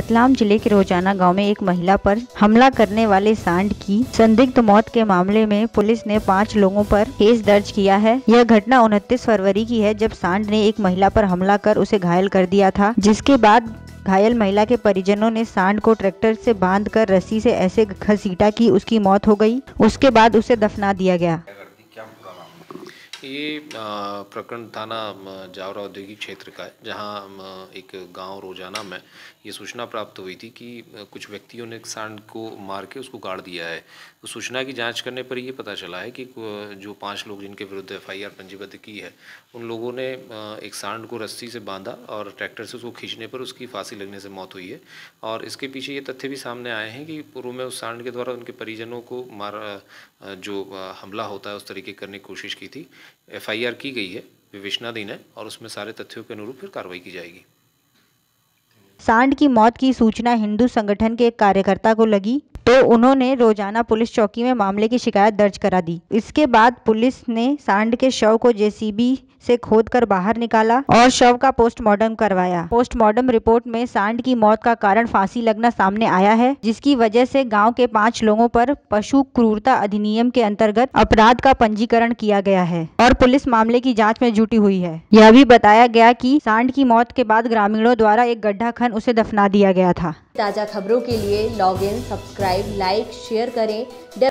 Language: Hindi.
रतलाम जिले के रोजाना गांव में एक महिला पर हमला करने वाले सांड की संदिग्ध मौत के मामले में पुलिस ने पाँच लोगों पर केस दर्ज किया है यह घटना उनतीस फरवरी की है जब सांड ने एक महिला पर हमला कर उसे घायल कर दिया था जिसके बाद घायल महिला के परिजनों ने सांड को ट्रैक्टर से बांधकर रस्सी से ऐसे घसीटा कि उसकी मौत हो गई उसके बाद उसे दफना दिया गया ये प्रकरण थाना जावरा औद्योगिक क्षेत्र का है जहाँ एक गांव रोजाना में ये सूचना प्राप्त हुई थी कि कुछ व्यक्तियों ने सांड को मार के उसको गाड़ दिया है तो सूचना की जांच करने पर ये पता चला है कि जो पांच लोग जिनके विरुद्ध एफआईआर पंजीबद्ध की है उन लोगों ने एक सांड को रस्सी से बांधा और ट्रैक्टर से उसको खींचने पर उसकी फांसी लगने से मौत हुई है और इसके पीछे ये तथ्य भी सामने आए हैं कि पूर्व में उस सांड के द्वारा उनके परिजनों को मार जो हमला होता है उस तरीके करने की कोशिश की थी एफआईआर की गई है विवेचनाधीन है और उसमें सारे तथ्यों के अनुरूप फिर कार्रवाई की जाएगी सांड की मौत की सूचना हिंदू संगठन के एक कार्यकर्ता को लगी तो उन्होंने रोजाना पुलिस चौकी में मामले की शिकायत दर्ज करा दी इसके बाद पुलिस ने सांड के शव को जेसीबी से खोद कर बाहर निकाला और शव का पोस्टमार्टम करवाया पोस्टमार्टम रिपोर्ट में सांड की मौत का कारण फांसी लगना सामने आया है जिसकी वजह से गांव के पांच लोगों पर पशु क्रूरता अधिनियम के अंतर्गत अपराध का पंजीकरण किया गया है और पुलिस मामले की जाँच में जुटी हुई है यह भी बताया गया की सांड की मौत के बाद ग्रामीणों द्वारा एक गड्ढा खन उसे दफना दिया गया था ताज़ा खबरों के लिए log in subscribe like share करें